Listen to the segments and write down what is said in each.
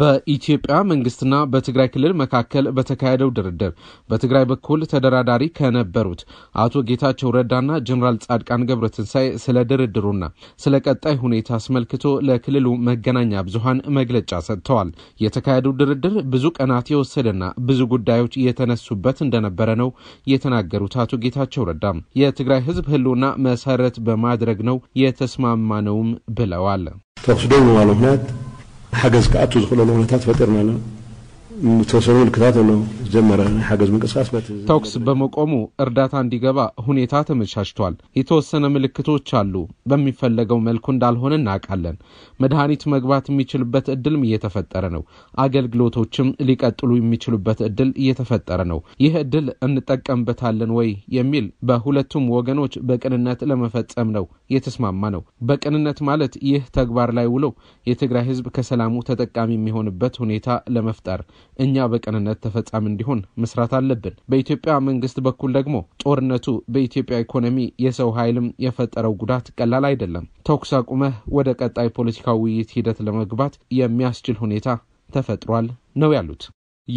በኢትዮጵያ መንግስትና በትግራይ ክልል መካከል በተካሄደው ድርድር በትግራይ በኩል ተደራዳሪ ከነበሩት አቶ ጌታቸው ረዳና ጀኔራል ጻድቃን ገብረ ትንሳኤ ስለ ድርድሩና ስለ ቀጣይ ሁኔታ አስመልክቶ ለክልሉ መገናኛ ብዙሀን መግለጫ ሰጥተዋል። የተካሄደው ድርድር ብዙ ቀናት የወሰደና ብዙ ጉዳዮች የተነሱበት እንደነበረ ነው የተናገሩት አቶ ጌታቸው ረዳ የትግራይ ህዝብ ህልውና መሰረት በማድረግ ነው የተስማማነውም ብለዋል። حجز كأتو زخلو لونتات فترنا ተወሰኑ ምልክታት ጀመረ ሓገዝ ምንቅስቃስ ተኩስ በመቆሙ እርዳታ እንዲገባ ሁኔታ ተመቻችቷል። የተወሰነ ምልክቶች አሉ። በሚፈለገው መልኩ እንዳልሆነ እናውቃለን። መድኃኒት መግባት የሚችልበት እድልም እየተፈጠረ ነው። አገልግሎቶችም ሊቀጥሉ የሚችሉበት እድል እየተፈጠረ ነው። ይህ እድል እንጠቀምበታለን ወይ የሚል በሁለቱም ወገኖች በቅንነት ለመፈጸም ነው የተስማማ ነው። በቅንነት ማለት ይህ ተግባር ላይ ውሎ የትግራይ ህዝብ ከሰላሙ ተጠቃሚ የሚሆንበት ሁኔታ ለመፍጠር እኛ በቅንነት ተፈጻሚ እንዲሆን መስራት አለብን። በኢትዮጵያ መንግስት በኩል ደግሞ ጦርነቱ በኢትዮጵያ ኢኮኖሚ፣ የሰው ኃይልም የፈጠረው ጉዳት ቀላል አይደለም። ተኩስ አቁመህ ወደ ቀጣይ ፖለቲካዊ ውይይት ሂደት ለመግባት የሚያስችል ሁኔታ ተፈጥሯል ነው ያሉት።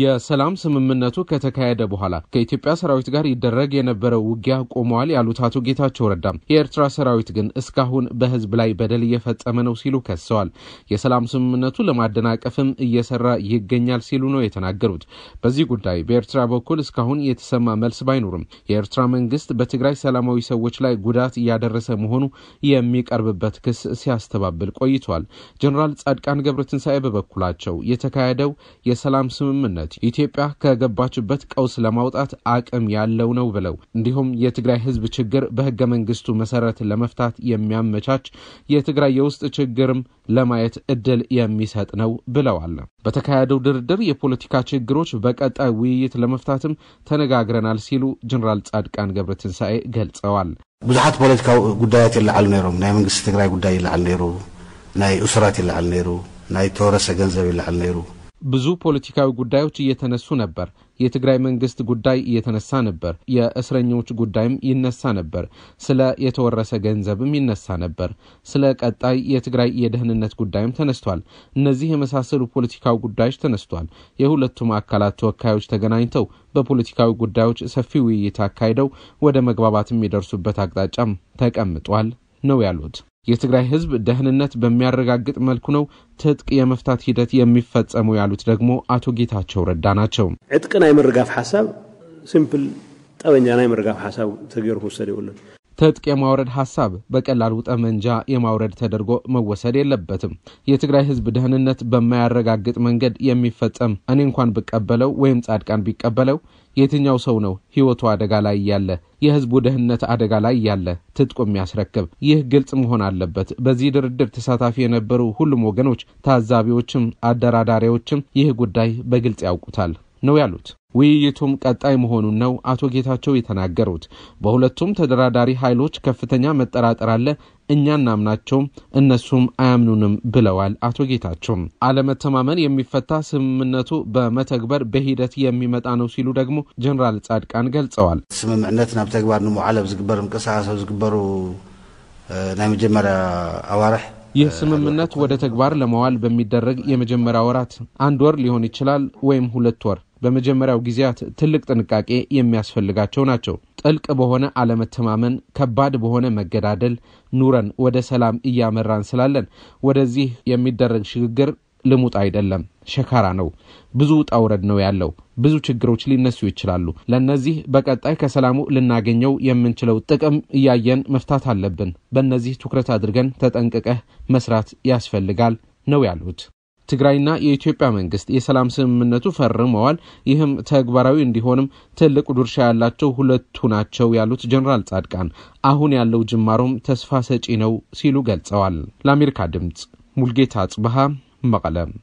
የሰላም ስምምነቱ ከተካሄደ በኋላ ከኢትዮጵያ ሰራዊት ጋር ይደረግ የነበረው ውጊያ ቆመዋል ያሉት አቶ ጌታቸው ረዳም የኤርትራ ሰራዊት ግን እስካሁን በህዝብ ላይ በደል እየፈጸመ ነው ሲሉ ከሰዋል። የሰላም ስምምነቱ ለማደናቀፍም እየሰራ ይገኛል ሲሉ ነው የተናገሩት። በዚህ ጉዳይ በኤርትራ በኩል እስካሁን የተሰማ መልስ ባይኖርም የኤርትራ መንግስት በትግራይ ሰላማዊ ሰዎች ላይ ጉዳት እያደረሰ መሆኑ የሚቀርብበት ክስ ሲያስተባብል ቆይቷል። ጀኔራል ጻድቃን ገብረትንሳኤ በበኩላቸው የተካሄደው የሰላም ስምምነት በማለት ኢትዮጵያ ከገባችበት ቀውስ ለማውጣት አቅም ያለው ነው ብለው እንዲሁም የትግራይ ህዝብ ችግር በህገ መንግስቱ መሰረት ለመፍታት የሚያመቻች የትግራይ የውስጥ ችግርም ለማየት እድል የሚሰጥ ነው ብለዋል። በተካሄደው ድርድር የፖለቲካ ችግሮች በቀጣይ ውይይት ለመፍታትም ተነጋግረናል ሲሉ ጀኔራል ጻድቃን ገብረ ትንሣኤ ገልጸዋል። ብዙሓት ፖለቲካዊ ጉዳያት ይለዓሉ ነይሮም ናይ መንግስቲ ትግራይ ጉዳይ ይለዓል ነይሩ ናይ እሱራት ይለዓል ነይሩ ናይ ተወረሰ ገንዘብ ይለዓል ነይሩ ብዙ ፖለቲካዊ ጉዳዮች እየተነሱ ነበር። የትግራይ መንግስት ጉዳይ እየተነሳ ነበር። የእስረኞች ጉዳይም ይነሳ ነበር። ስለ የተወረሰ ገንዘብም ይነሳ ነበር። ስለ ቀጣይ የትግራይ የደህንነት ጉዳይም ተነስቷል። እነዚህ የመሳሰሉ ፖለቲካዊ ጉዳዮች ተነስቷል። የሁለቱም አካላት ተወካዮች ተገናኝተው በፖለቲካዊ ጉዳዮች ሰፊ ውይይት አካሂደው ወደ መግባባት የሚደርሱበት አቅጣጫም ተቀምጧል ነው ያሉት። የትግራይ ህዝብ ደህንነት በሚያረጋግጥ መልኩ ነው ትጥቅ የመፍታት ሂደት የሚፈጸሙ ያሉት ደግሞ አቶ ጌታቸው ረዳ ናቸው። ዕጥቅ ናይ ምርጋፍ ሓሳብ ሲምፕል ጠበኛ ናይ ምርጋፍ ሓሳብ ተገይሩ ክውሰድ የብሉን ትጥቅ የማውረድ ሀሳብ በቀላሉ ጠመንጃ የማውረድ ተደርጎ መወሰድ የለበትም። የትግራይ ህዝብ ደህንነት በማያረጋግጥ መንገድ የሚፈጸም እኔ እንኳን ብቀበለው ወይም ጻድቃን ቢቀበለው የትኛው ሰው ነው ህይወቱ አደጋ ላይ እያለ የህዝቡ ደህንነት አደጋ ላይ እያለ ትጥቁ የሚያስረክብ? ይህ ግልጽ መሆን አለበት። በዚህ ድርድር ተሳታፊ የነበሩ ሁሉም ወገኖች ታዛቢዎችም፣ አደራዳሪዎችም ይህ ጉዳይ በግልጽ ያውቁታል ነው ያሉት። ውይይቱም ቀጣይ መሆኑን ነው አቶ ጌታቸው የተናገሩት። በሁለቱም ተደራዳሪ ኃይሎች ከፍተኛ መጠራጠር አለ። እኛ እናምናቸውም እነሱም አያምኑንም ብለዋል አቶ ጌታቸው። አለመተማመን የሚፈታ ስምምነቱ በመተግበር በሂደት የሚመጣ ነው ሲሉ ደግሞ ጀኔራል ጻድቃን ገልጸዋል። ስምምዕነት ናብ ተግባር ንምውዓል ኣብ ዝግበር ምንቅስቃስ ኣብ ዝግበሩ ናይ መጀመርያ ኣዋርሕ ይህ ስምምነት ወደ ተግባር ለመዋል በሚደረግ የመጀመሪያ ወራት አንድ ወር ሊሆን ይችላል ወይም ሁለት ወር በመጀመሪያው ጊዜያት ትልቅ ጥንቃቄ የሚያስፈልጋቸው ናቸው። ጥልቅ በሆነ አለመተማመን፣ ከባድ በሆነ መገዳደል ኑረን ወደ ሰላም እያመራን ስላለን ወደዚህ የሚደረግ ሽግግር ልሙጥ አይደለም፣ ሸካራ ነው። ብዙ ውጣ ውረድ ነው ያለው። ብዙ ችግሮች ሊነሱ ይችላሉ። ለእነዚህ በቀጣይ ከሰላሙ ልናገኘው የምንችለው ጥቅም እያየን መፍታት አለብን። በእነዚህ ትኩረት አድርገን ተጠንቅቀህ መስራት ያስፈልጋል ነው ያሉት። ትግራይና የኢትዮጵያ መንግስት የሰላም ስምምነቱ ፈርመዋል። ይህም ተግባራዊ እንዲሆንም ትልቅ ድርሻ ያላቸው ሁለቱ ናቸው ያሉት ጀኔራል ጻድቃን አሁን ያለው ጅማሮም ተስፋ ሰጪ ነው ሲሉ ገልጸዋል። ለአሜሪካ ድምፅ ሙልጌታ ጽበሃ። መቀለም